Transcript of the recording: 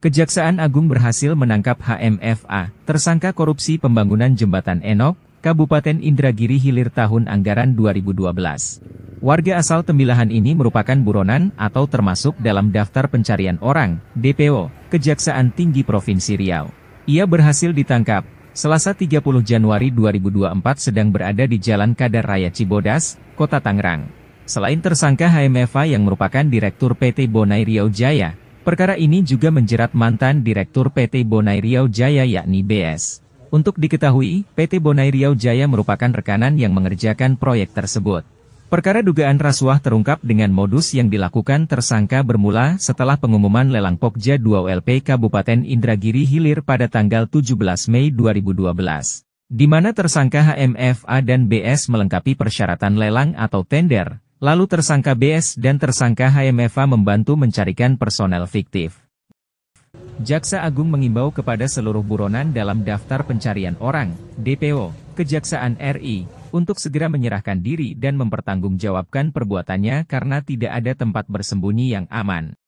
Kejaksaan Agung berhasil menangkap HMFA, tersangka korupsi pembangunan Jembatan Enok, Kabupaten Indragiri Hilir tahun anggaran 2012. Warga asal Tembilahan ini merupakan buronan atau termasuk dalam daftar pencarian orang, DPO, Kejaksaan Tinggi Provinsi Riau. Ia berhasil ditangkap, Selasa 30 Januari 2024 sedang berada di Jalan Kadar Raya Cibodas, Kota Tangerang. Selain tersangka HMFA yang merupakan Direktur PT Bonai Riau Jaya, Perkara ini juga menjerat mantan Direktur PT Bonai Riau Jaya yakni BS. Untuk diketahui, PT Bonai Riau Jaya merupakan rekanan yang mengerjakan proyek tersebut. Perkara dugaan rasuah terungkap dengan modus yang dilakukan tersangka bermula setelah pengumuman lelang Pokja 2 LP Kabupaten Indragiri Hilir pada tanggal 17 Mei 2012. Di mana tersangka HMFA dan BS melengkapi persyaratan lelang atau tender, Lalu tersangka BS dan tersangka HMFA membantu mencarikan personel fiktif. Jaksa Agung mengimbau kepada seluruh buronan dalam daftar pencarian orang, DPO, Kejaksaan RI, untuk segera menyerahkan diri dan mempertanggungjawabkan perbuatannya karena tidak ada tempat bersembunyi yang aman.